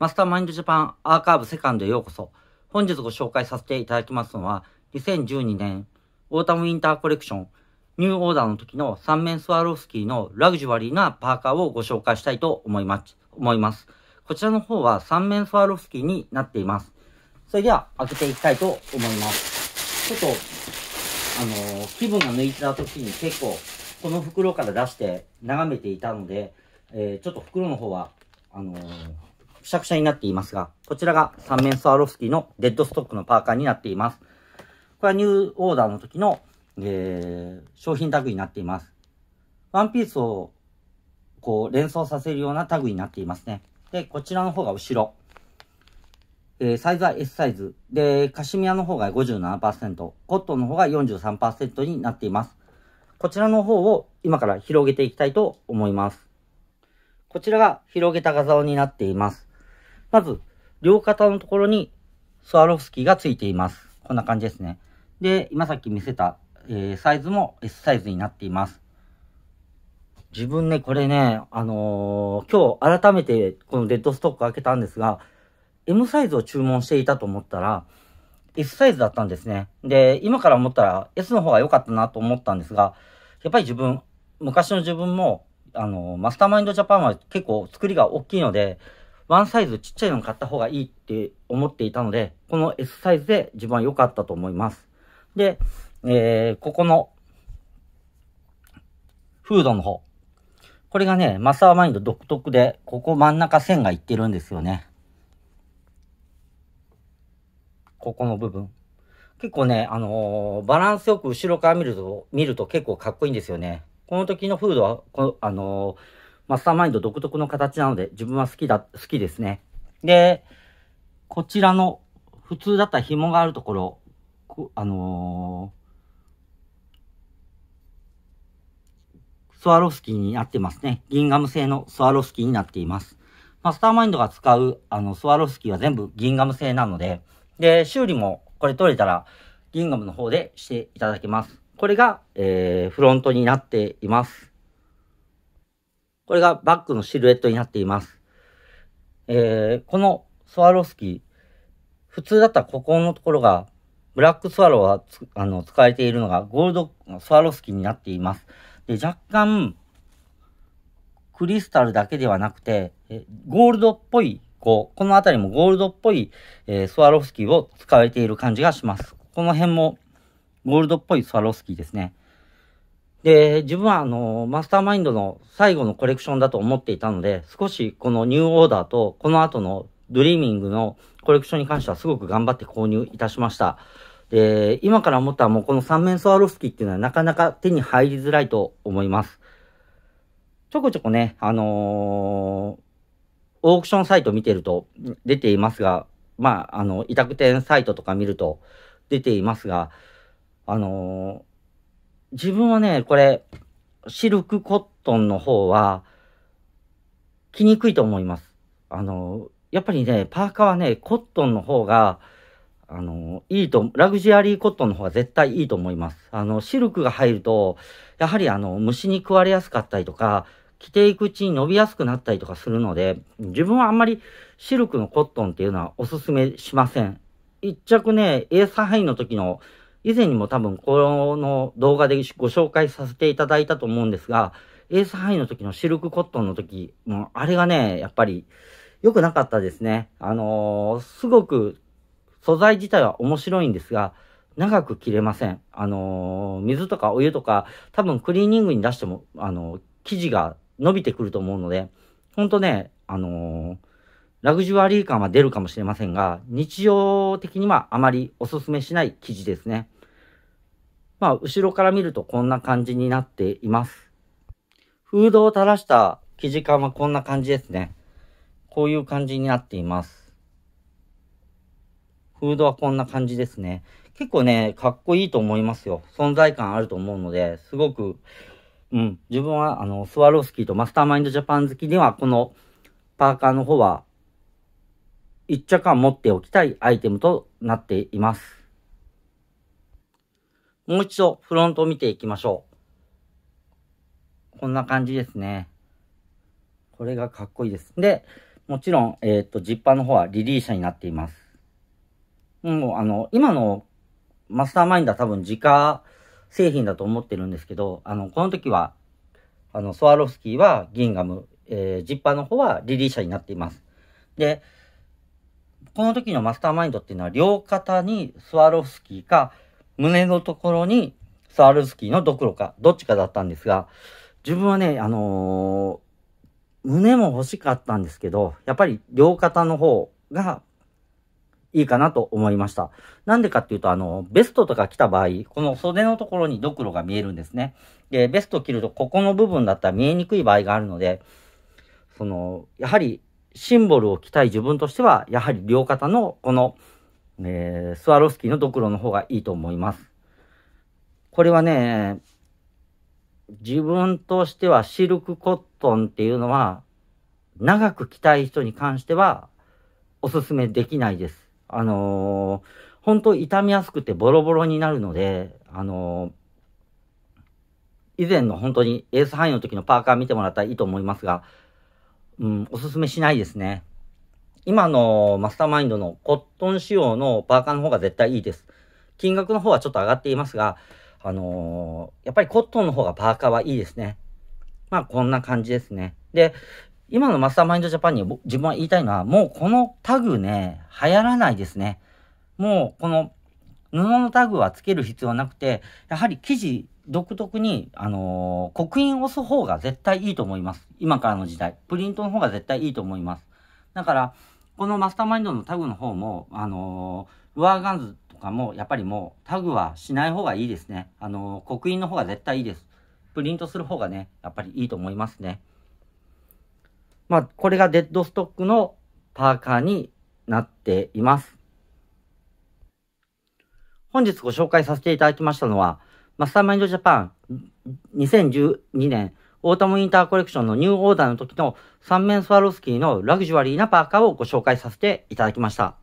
マスターマインドジャパンアーカーブセカンドへようこそ。本日ご紹介させていただきますのは、2012年オータムウィンターコレクション、ニューオーダーの時の3面スワロフスキーのラグジュアリーなパーカーをご紹介したいと思います。思います。こちらの方は3面スワロフスキーになっています。それでは開けていきたいと思います。ちょっと、あのー、気分が抜いた時に結構、この袋から出して眺めていたので、えー、ちょっと袋の方は、あのーくしゃくしゃになっていますが、こちらが3面スワロフスキーのデッドストックのパーカーになっています。これはニューオーダーの時の、えー、商品タグになっています。ワンピースをこう連想させるようなタグになっていますね。で、こちらの方が後ろ。えー、サイズは S サイズ。で、カシミヤの方が57%、コットンの方が43%になっています。こちらの方を今から広げていきたいと思います。こちらが広げた画像になっています。まず、両肩のところにスワロフスキーがついています。こんな感じですね。で、今さっき見せた、えー、サイズも S サイズになっています。自分ね、これね、あのー、今日改めてこのデッドストック開けたんですが、M サイズを注文していたと思ったら、S サイズだったんですね。で、今から思ったら S の方が良かったなと思ったんですが、やっぱり自分、昔の自分も、あのー、マスターマインドジャパンは結構作りが大きいので、ワンサイズちっちゃいの買った方がいいって思っていたので、この S サイズで自分は良かったと思います。で、えー、ここの、フードの方。これがね、マサーマインド独特で、ここ真ん中線がいってるんですよね。ここの部分。結構ね、あのー、バランスよく後ろから見ると、見ると結構かっこいいんですよね。この時のフードは、このあのーマスターマインド独特の形なので、自分は好きだ、好きですね。で、こちらの、普通だったら紐があるところ、あのー、スワロフスキーになってますね。ギンガム製のスワロフスキーになっています。マスターマインドが使う、あの、スワロフスキーは全部ギンガム製なので、で、修理もこれ取れたら、ギンガムの方でしていただけます。これが、えー、フロントになっています。これがバッグのシルエットになっています。えー、このスワロフスキー、普通だったらここのところが、ブラックスワローはあの使われているのがゴールドスワロフスキーになっています。で、若干、クリスタルだけではなくて、えゴールドっぽい、こう、この辺りもゴールドっぽい、えー、スワロフスキーを使われている感じがします。この辺もゴールドっぽいスワロフスキーですね。で、自分はあの、マスターマインドの最後のコレクションだと思っていたので、少しこのニューオーダーと、この後のドリーミングのコレクションに関してはすごく頑張って購入いたしました。で、今から思ったらもうこの三面ソアロフスキーっていうのはなかなか手に入りづらいと思います。ちょこちょこね、あのー、オークションサイト見てると出ていますが、まあ、あの、委託店サイトとか見ると出ていますが、あのー自分はね、これ、シルクコットンの方は、着にくいと思います。あの、やっぱりね、パーカーはね、コットンの方が、あの、いいと、ラグジュアリーコットンの方が絶対いいと思います。あの、シルクが入ると、やはりあの、虫に食われやすかったりとか、着ていくうちに伸びやすくなったりとかするので、自分はあんまりシルクのコットンっていうのはおすすめしません。一着ね、A 3範囲の時の以前にも多分この動画でご紹介させていただいたと思うんですが、エースハイの時のシルクコットンの時、もうあれがね、やっぱり良くなかったですね。あのー、すごく素材自体は面白いんですが、長く切れません。あのー、水とかお湯とか、多分クリーニングに出しても、あのー、生地が伸びてくると思うので、ほんとね、あのー、ラグジュアリー感は出るかもしれませんが、日常的にはあまりおすすめしない生地ですね。まあ、後ろから見るとこんな感じになっています。フードを垂らした生地感はこんな感じですね。こういう感じになっています。フードはこんな感じですね。結構ね、かっこいいと思いますよ。存在感あると思うので、すごく、うん、自分は、あの、スワロフスキーとマスターマインドジャパン好きには、このパーカーの方は、一着は持っておきたいアイテムとなっています。もう一度フロントを見ていきましょう。こんな感じですね。これがかっこいいです。で、もちろん、えっ、ー、と、ジッパーの方はリリー車になっています。もう、あの、今のマスターマインドは多分自家製品だと思ってるんですけど、あの、この時は、あの、ソワロフスキーはギンガム、えー、ジッパーの方はリリー車になっています。で、この時のマスターマインドっていうのは両肩にスワロフスキーか胸のところにサールスキーのドクロか、どっちかだったんですが、自分はね、あのー、胸も欲しかったんですけど、やっぱり両肩の方がいいかなと思いました。なんでかっていうと、あの、ベストとか着た場合、この袖のところにドクロが見えるんですね。で、ベスト着ると、ここの部分だったら見えにくい場合があるので、その、やはりシンボルを着たい自分としては、やはり両肩のこのえー、スワロフスキーのドクロの方がいいと思います。これはね、自分としてはシルクコットンっていうのは、長く着たい人に関しては、おすすめできないです。あのー、本当傷みやすくてボロボロになるので、あのー、以前の本当にエース範囲の時のパーカー見てもらったらいいと思いますが、うん、おすすめしないですね。今のマスターマインドのコットン仕様のパーカーの方が絶対いいです。金額の方はちょっと上がっていますが、あのー、やっぱりコットンの方がパーカーはいいですね。まあこんな感じですね。で、今のマスターマインドジャパンに自分は言いたいのは、もうこのタグね、流行らないですね。もうこの布のタグはつける必要なくて、やはり生地独特に、あのー、刻印を押す方が絶対いいと思います。今からの時代。プリントの方が絶対いいと思います。だから、このマスターマインドのタグの方も、あのー、ルアーガンズとかも、やっぱりもうタグはしない方がいいですね。あのー、刻印の方が絶対いいです。プリントする方がね、やっぱりいいと思いますね。まあ、これがデッドストックのパーカーになっています。本日ご紹介させていただきましたのは、マスターマインドジャパン2012年オータムインターコレクションのニューオーダーの時の3面スワロフスキーのラグジュアリーなパーカーをご紹介させていただきました。